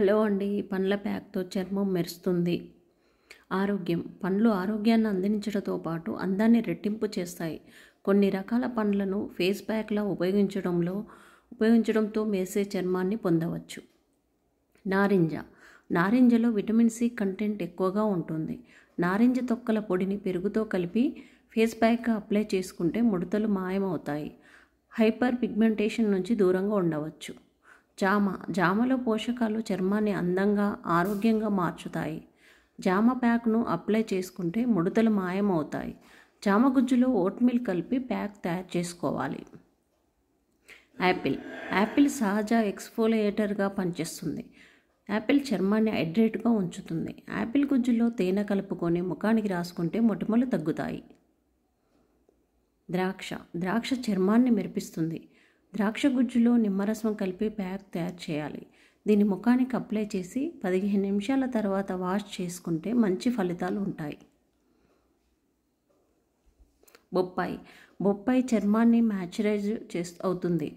hello అండి పండ్ల ప్యాక్తో చర్మం మెరుస్తుంది ఆరోగ్యం పండ్లు ఆరోగ్యాన్ని అందించడంతో పాటు అందాన్ని రెట్టింపు చేస్తాయి కొన్ని రకాల పండ్లను ఫేస్ ప్యాక్లా ఉపయోగించడంలో ఉపయోగించడంతో మేసే చర్మాన్ని పొందవచ్చు నారింజ నారింజలో విటమిన్ సి కంటెంట్ ఎక్కువగా ఉంటుంది నారింజ తొక్కల పొడిని పెరుగుతో కలిపి ఫేస్ ప్యాక్ అప్లై చేసుకుంటే ముడతలు మాయమవుతాయి హైపర్ పిగ్మెంటేషన్ నుంచి దూరంగా ఉండవచ్చు జామ జామలో పోషకాలు చర్మాన్ని అందంగా ఆరోగ్యంగా మార్చుతాయి జామ ప్యాక్ను అప్లై చేసుకుంటే ముడతలు మాయమవుతాయి జామ గుజ్జులో ఓట్మీల్ కలిపి ప్యాక్ తయారు చేసుకోవాలి యాపిల్ యాపిల్ సహజ ఎక్స్ఫోలియేటర్గా పనిచేస్తుంది యాపిల్ చర్మాన్ని హైడ్రేట్గా ఉంచుతుంది యాపిల్ గుజ్జులో తేనె కలుపుకొని ముఖానికి రాసుకుంటే మొటిమలు తగ్గుతాయి ద్రాక్ష ద్రాక్ష చర్మాన్ని మెరిపిస్తుంది ద్రాక్ష గుజ్జులో నిమ్మరసం కలిపి ప్యాక్ తయారు చేయాలి దీని ముఖానికి అప్లై చేసి పదిహేను నిమిషాల తర్వాత వాష్ చేసుకుంటే మంచి ఫలితాలు ఉంటాయి బొప్పాయి బొప్పాయి చర్మాన్ని మ్యాచరైజ్ చేస్ అవుతుంది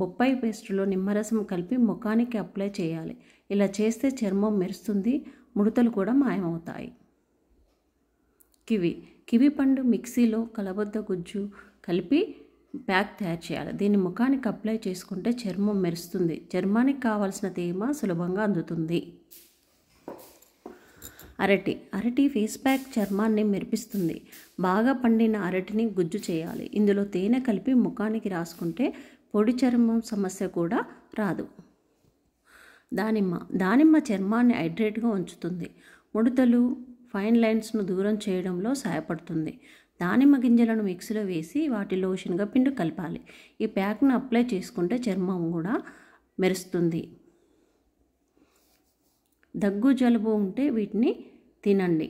బొప్పాయి పేస్టులో నిమ్మరసం కలిపి ముఖానికి అప్లై చేయాలి ఇలా చేస్తే చర్మం మెరుస్తుంది ముడతలు కూడా మాయమవుతాయి కివి కివి పండు మిక్సీలో కలబద్ద గుజ్జు కలిపి ప్యాక్ తయారు చేయాలి దీన్ని ముఖానికి అప్లై చేసుకుంటే చర్మం మెరుస్తుంది చర్మానికి కావాల్సిన తేమ సులభంగా అందుతుంది అరటి అరటి ఫేస్ ప్యాక్ చర్మాన్ని మెరిపిస్తుంది బాగా పండిన అరటిని గుజ్జు చేయాలి ఇందులో తేనె కలిపి ముఖానికి రాసుకుంటే పొడి చర్మం సమస్య కూడా రాదు దానిమ్మ దానిమ్మ చర్మాన్ని హైడ్రేట్గా ఉంచుతుంది ముడతలు ఫైన్ లైన్స్ను దూరం చేయడంలో సహాయపడుతుంది దానిమ్మ గింజలను మిక్సీలో వేసి వాటి లోషన్గా పిండి కలపాలి ఈ ప్యాక్ను అప్లై చేసుకుంటే చర్మం కూడా మెరుస్తుంది దగ్గు జలుబు ఉంటే వీటిని తినండి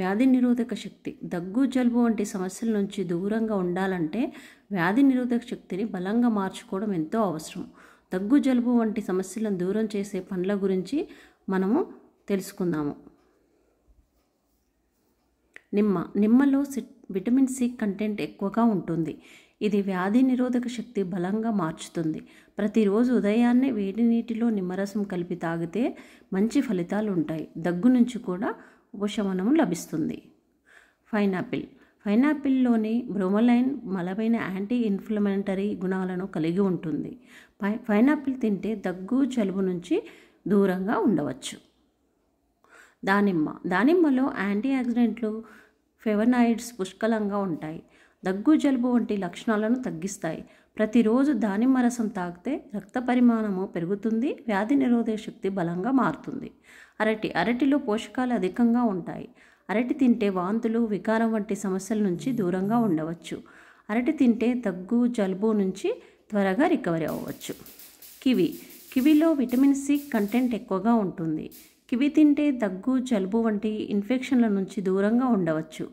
వ్యాధి నిరోధక శక్తి దగ్గు జలుబు వంటి సమస్యల నుంచి దూరంగా ఉండాలంటే వ్యాధి నిరోధక శక్తిని బలంగా మార్చుకోవడం ఎంతో అవసరం దగ్గు జలుబు వంటి సమస్యలను దూరం చేసే పండ్ల గురించి మనము తెలుసుకుందాము నిమ్మ నిమ్మలో విటమిన్ సి కంటెంట్ ఎక్కువగా ఉంటుంది ఇది వ్యాధి నిరోధక శక్తి బలంగా మార్చుతుంది ప్రతిరోజు ఉదయాన్నే వేడి నీటిలో నిమ్మరసం కలిపి తాగితే మంచి ఫలితాలు ఉంటాయి దగ్గు నుంచి కూడా ఉపశమనం లభిస్తుంది పైనాపిల్ పైనాపిల్లోని బ్రోమలైన్ మలమైన యాంటీ ఇన్ఫ్లమెంటరీ గుణాలను కలిగి ఉంటుంది పై పైనాపిల్ తింటే దగ్గు జలుబు నుంచి దూరంగా ఉండవచ్చు దానిమ్మ దానిమ్మలో యాంటీ ఆక్సిడెంట్లు ఫెవనాయిడ్స్ పుష్కలంగా ఉంటాయి దగ్గు జలుబు వంటి లక్షణాలను తగ్గిస్తాయి ప్రతిరోజు దానిమ్మ రసం తాగితే రక్త పరిమాణము పెరుగుతుంది వ్యాధి నిరోధక శక్తి బలంగా మారుతుంది అరటి అరటిలో పోషకాలు అధికంగా ఉంటాయి అరటి తింటే వాంతులు వికారం వంటి సమస్యల నుంచి దూరంగా ఉండవచ్చు అరటి తింటే దగ్గు జలుబు నుంచి త్వరగా రికవరీ అవ్వచ్చు కివి కివిలో విటమిన్ సి కంటెంట్ ఎక్కువగా ఉంటుంది కివి తింటే దగ్గు జలుబు వంటి ఇన్ఫెక్షన్ల నుంచి దూరంగా ఉండవచ్చు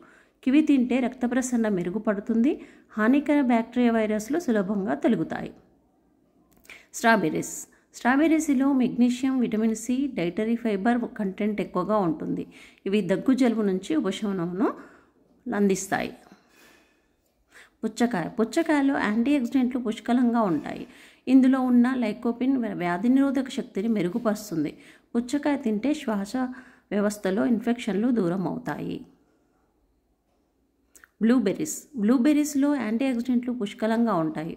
కివి తింటే రక్త ప్రసరణ మెరుగుపడుతుంది హానికర బ్యాక్టీరియా వైరస్లు సులభంగా తొలుగుతాయి స్ట్రాబెర్రీస్ స్ట్రాబెర్రీస్లో magnesium vitamin C dietary fibre content ఎక్కువగా ఉంటుంది ఇవి దగ్గు జలుబు నుంచి ఉపశమనమును అందిస్తాయి పుచ్చకాయ పుచ్చకాయలో యాంటీ ఆక్సిడెంట్లు పుష్కలంగా ఉంటాయి ఇందులో ఉన్న లైకోపిన్ వ్యాధి నిరోధక శక్తిని మెరుగుపరుస్తుంది పుచ్చకాయ తింటే శ్వాస వ్యవస్థలో ఇన్ఫెక్షన్లు దూరం అవుతాయి బ్లూబెర్రీస్ బ్లూబెర్రీస్లో యాంటీ ఆక్సిడెంట్లు పుష్కలంగా ఉంటాయి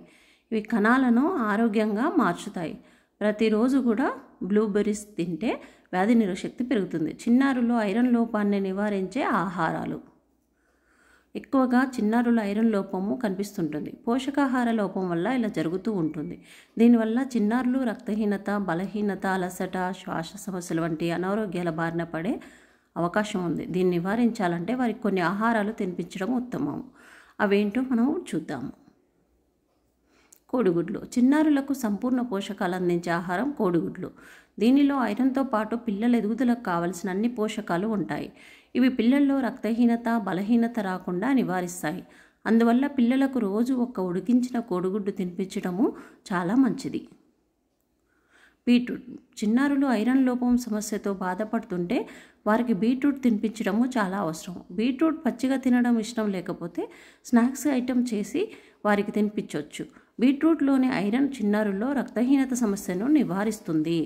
ఇవి కణాలను ఆరోగ్యంగా మార్చుతాయి ప్రతిరోజు కూడా బ్లూబెర్రీస్ తింటే వ్యాధి శక్తి పెరుగుతుంది చిన్నారులో ఐరన్ లోపాన్ని నివారించే ఆహారాలు ఎక్కువగా చిన్నారుల ఐరన్ లోపము కనిపిస్తుంటుంది పోషకాహార లోపం వల్ల ఇలా జరుగుతూ ఉంటుంది దీనివల్ల చిన్నారులు రక్తహీనత బలహీనత అలసట శ్వాస సమస్యలు వంటి అనారోగ్యాల బారిన పడే అవకాశం ఉంది దీన్ని నివారించాలంటే వారికి కొన్ని ఆహారాలు తినిపించడం ఉత్తమం అవేంటో మనం చూద్దాము కోడిగుడ్లు చిన్నారులకు సంపూర్ణ పోషకాలు అందించే ఆహారం కోడిగుడ్లు దీనిలో ఐరన్తో పాటు పిల్లల ఎదుగుదలకు కావలసిన అన్ని పోషకాలు ఉంటాయి ఇవి పిల్లల్లో రక్తహీనత బలహీనత రాకుండా నివారిస్తాయి అందువల్ల పిల్లలకు రోజు ఒక్క ఉడికించిన కోడిగుడ్డు తినిపించడము చాలా మంచిది బీట్రూట్ చిన్నారులు ఐరన్ లోపం సమస్యతో బాధపడుతుంటే వారికి బీట్రూట్ తినిపించడము చాలా అవసరం బీట్రూట్ పచ్చిగా తినడం ఇష్టం లేకపోతే స్నాక్స్ ఐటెం చేసి వారికి తినిపించవచ్చు బీట్రూట్లోని ఐరన్ చిన్నారుల్లో రక్తహీనత సమస్యను నివారిస్తుంది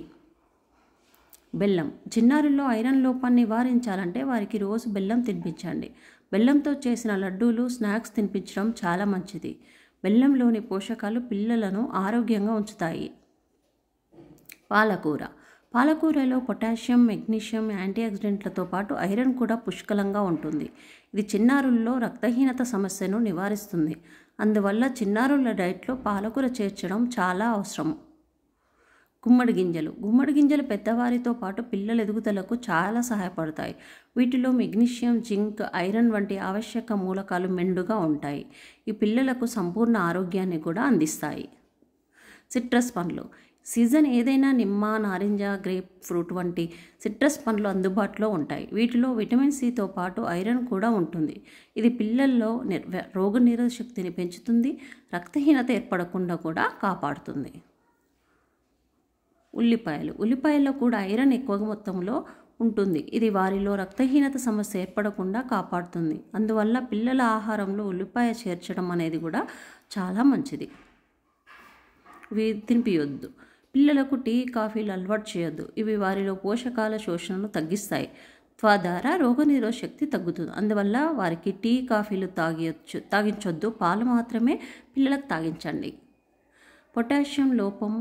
బెల్లం చిన్నారుల్లో ఐరన్ లోపాన్ని నివారించాలంటే వారికి రోజు బెల్లం తినిపించండి బెల్లంతో చేసిన లడ్డూలు స్నాక్స్ తినిపించడం చాలా మంచిది బెల్లంలోని పోషకాలు పిల్లలను ఆరోగ్యంగా ఉంచుతాయి పాలకూర పాలకూరలో పొటాషియం మెగ్నీషియం యాంటీఆక్సిడెంట్లతో పాటు ఐరన్ కూడా పుష్కలంగా ఉంటుంది ఇది చిన్నారుల్లో రక్తహీనత సమస్యను నివారిస్తుంది అందువల్ల చిన్నారుల డైట్లో పాలకూర చేర్చడం చాలా అవసరం గుమ్మడి గింజలు గుమ్మడి గింజలు పెద్దవారితో పాటు పిల్లల ఎదుగుదలకు చాలా సహాయపడతాయి వీటిలో మెగ్నీషియం జింక్ ఐరన్ వంటి ఆవశ్యక మూలకాలు మెండుగా ఉంటాయి ఈ పిల్లలకు సంపూర్ణ ఆరోగ్యాన్ని కూడా అందిస్తాయి సిట్రస్ పండ్లు సీజన్ ఏదైనా నిమ్మ నారింజ గ్రేప్ ఫ్రూట్ వంటి సిట్రస్ పండ్లు అందుబాటులో ఉంటాయి వీటిలో విటమిన్ సితో పాటు ఐరన్ కూడా ఉంటుంది ఇది పిల్లల్లో రోగనిరోధ శక్తిని పెంచుతుంది రక్తహీనత ఏర్పడకుండా కూడా కాపాడుతుంది ఉల్లిపాయలు ఉల్లిపాయల్లో కూడా ఐరన్ ఎక్కువ మొత్తంలో ఉంటుంది ఇది వారిలో రక్తహీనత సమస్య ఏర్పడకుండా కాపాడుతుంది అందువల్ల పిల్లల ఆహారంలో ఉల్లిపాయ చేర్చడం అనేది కూడా చాలా మంచిది తినిపియొద్దు పిల్లలకు టీ కాఫీలు అలవాటు చేయొద్దు ఇవి వారిలో పోషకాల శోషణను తగ్గిస్తాయి తద్వారా రోగనిరోధ శక్తి తగ్గుతుంది అందువల్ల వారికి టీ కాఫీలు తాగియొచ్చు తాగించొద్దు పాలు మాత్రమే పిల్లలకు తాగించండి పొటాషియం లోపం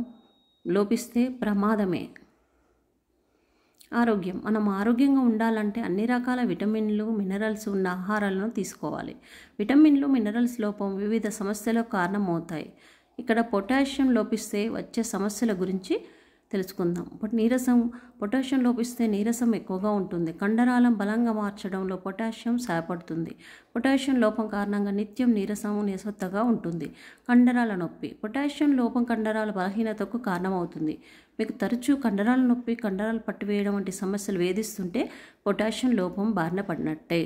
లోపిస్తే ప్రమాదమే ఆరోగ్యం మనం ఆరోగ్యంగా ఉండాలంటే అన్ని రకాల విటమిన్లు మినరల్స్ ఉన్న ఆహారాలను తీసుకోవాలి విటమిన్లు మినరల్స్ లోపం వివిధ సమస్యలకు కారణమవుతాయి ఇక్కడ పొటాషియం లోపిస్తే వచ్చే సమస్యల గురించి తెలుసుకుందాం బట్ నీరసం పొటాషియం లోపిస్తే నీరసం ఎక్కువగా ఉంటుంది కండరాలం బలంగా మార్చడంలో పొటాషియం సహాయపడుతుంది పొటాషియం లోపం కారణంగా నిత్యం నీరసం నిస్వత్తగా ఉంటుంది కండరాల నొప్పి పొటాషియం లోపం కండరాల బలహీనతకు కారణమవుతుంది మీకు తరచూ కండరాల నొప్పి కండరాలు పట్టివేయడం వంటి సమస్యలు వేధిస్తుంటే పొటాషియం లోపం బారిన పడినట్టే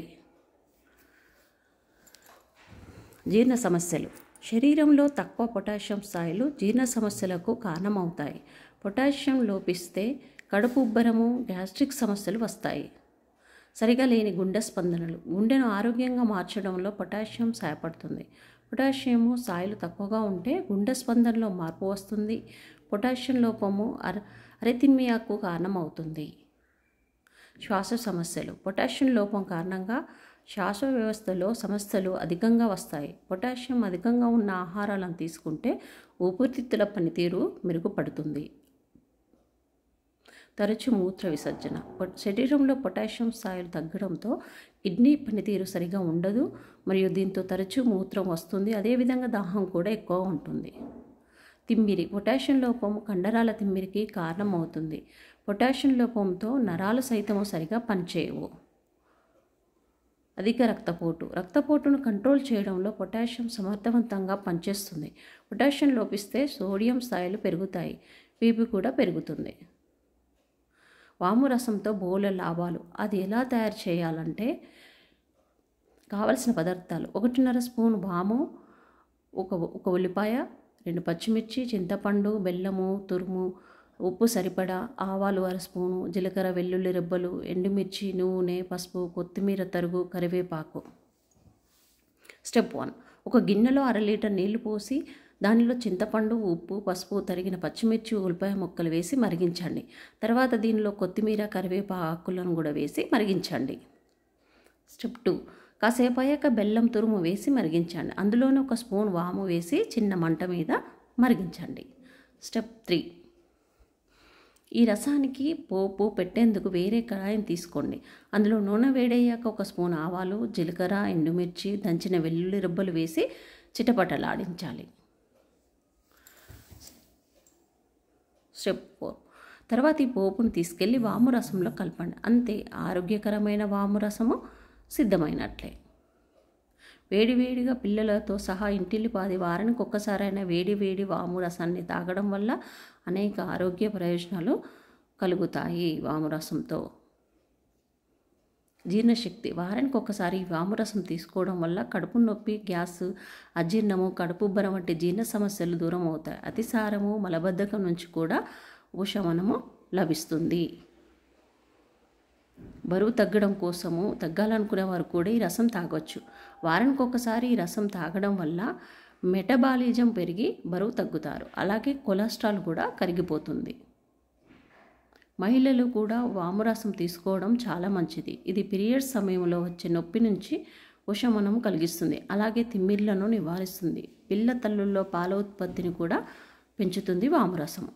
జీర్ణ సమస్యలు శరీరంలో తక్కువ పొటాషియం స్థాయిలు జీర్ణ సమస్యలకు కారణమవుతాయి పొటాషియం లోపిస్తే కడుపు ఉబ్బరము గ్యాస్ట్రిక్ సమస్యలు వస్తాయి సరిగా లేని గుండె స్పందనలు గుండెను ఆరోగ్యంగా మార్చడంలో పొటాషియం సహాయపడుతుంది పొటాషియము స్థాయిలు తక్కువగా ఉంటే గుండె స్పందనలో మార్పు వస్తుంది పొటాషియం లోపము అర అరెతిన్మియాకు కారణమవుతుంది శ్వాస సమస్యలు పొటాషియం లోపం కారణంగా శ్వాస వ్యవస్థలో సమస్యలు అధికంగా వస్తాయి పొటాషియం అధికంగా ఉన్న ఆహారాలను తీసుకుంటే ఊపిరితిత్తుల పనితీరు మెరుగుపడుతుంది తరచు మూత్ర విసర్జన శరీరంలో పొటాషియం స్థాయిలు తగ్గడంతో కిడ్నీ పనితీరు సరిగా ఉండదు మరియు దీంతో తరచూ మూత్రం వస్తుంది అదేవిధంగా దాహం కూడా ఎక్కువ ఉంటుంది తిమ్మిరి పొటాషియం లోపం కండరాల తిమ్మిరికి కారణమవుతుంది పొటాషియం లోపంతో నరాలు సైతం సరిగా పనిచేయవు అధిక రక్తపోటు రక్తపోటును కంట్రోల్ చేయడంలో పొటాషియం సమర్థవంతంగా పనిచేస్తుంది పొటాషియం లోపిస్తే సోడియం స్థాయిలు పెరుగుతాయి బీపీ కూడా పెరుగుతుంది వాము రసంతో బోల లాభాలు అది ఎలా తయారు చేయాలంటే కావలసిన పదార్థాలు ఒకటిన్నర స్పూన్ వాము ఒక ఒక ఉల్లిపాయ రెండు పచ్చిమిర్చి చింతపండు బెల్లము తురుము ఉప్పు సరిపడా ఆవాలు అర స్పూను జీలకర్ర వెల్లుల్లి రెబ్బలు ఎండుమిర్చి నూనె పసుపు కొత్తిమీర తరుగు కరివేపాకు స్టెప్ వన్ ఒక గిన్నెలో అర లీటర్ నీళ్లు పోసి దానిలో చింతపండు ఉప్పు పసుపు తరిగిన పచ్చిమిర్చి ఉల్లిపాయ ముక్కలు వేసి మరిగించండి తర్వాత దీనిలో కొత్తిమీర కరివేపాకులను కూడా వేసి మరిగించండి స్టెప్ టూ కాసేపు అయ్యాక బెల్లం తురుము వేసి మరిగించండి అందులోనే ఒక స్పూన్ వాము వేసి చిన్న మంట మీద మరిగించండి స్టెప్ త్రీ ఈ రసానికి పోపు పెట్టేందుకు వేరే కడాయిని తీసుకోండి అందులో నూనె వేడయ్యాక ఒక స్పూన్ ఆవాలు జీలకర్ర ఎండుమిర్చి దంచిన వెల్లుల్లి రెబ్బలు వేసి చిటపటలాడించాలి స్టెప్ ఫోర్ తర్వాత ఈ పోపును తీసుకెళ్ళి వాము రసంలో కలపండి అంతే ఆరోగ్యకరమైన వాము రసము సిద్ధమైనట్లే వేడివేడిగా పిల్లలతో సహా ఇంటిల్లిపాది వారానికి ఒక్కసారైనా వేడి వేడి వాము రసాన్ని తాగడం వల్ల అనేక ఆరోగ్య ప్రయోజనాలు కలుగుతాయి వామురసంతో జీర్ణశక్తి వారానికి ఒకసారి వామురసం తీసుకోవడం వల్ల కడుపు నొప్పి గ్యాస్ అజీర్ణము కడుపు ఉబ్బరం వంటి జీర్ణ సమస్యలు దూరం అవుతాయి అతిసారము మలబద్ధకం నుంచి కూడా ఉపశమనము లభిస్తుంది బరువు తగ్గడం కోసము తగ్గాలనుకునే వారు కూడా ఈ రసం తాగొచ్చు వారానికి ఒకసారి ఈ రసం తాగడం వల్ల మెటబాలిజం పెరిగి బరువు తగ్గుతారు అలాగే కొలెస్ట్రాల్ కూడా కరిగిపోతుంది మహిళలు కూడా వామురాసం తీసుకోవడం చాలా మంచిది ఇది పీరియడ్స్ సమయంలో వచ్చే నొప్పి నుంచి ఉషమనం కలిగిస్తుంది అలాగే తిమ్మిర్లను నివారిస్తుంది పిల్ల తల్లుల్లో పాల ఉత్పత్తిని కూడా పెంచుతుంది వామరసం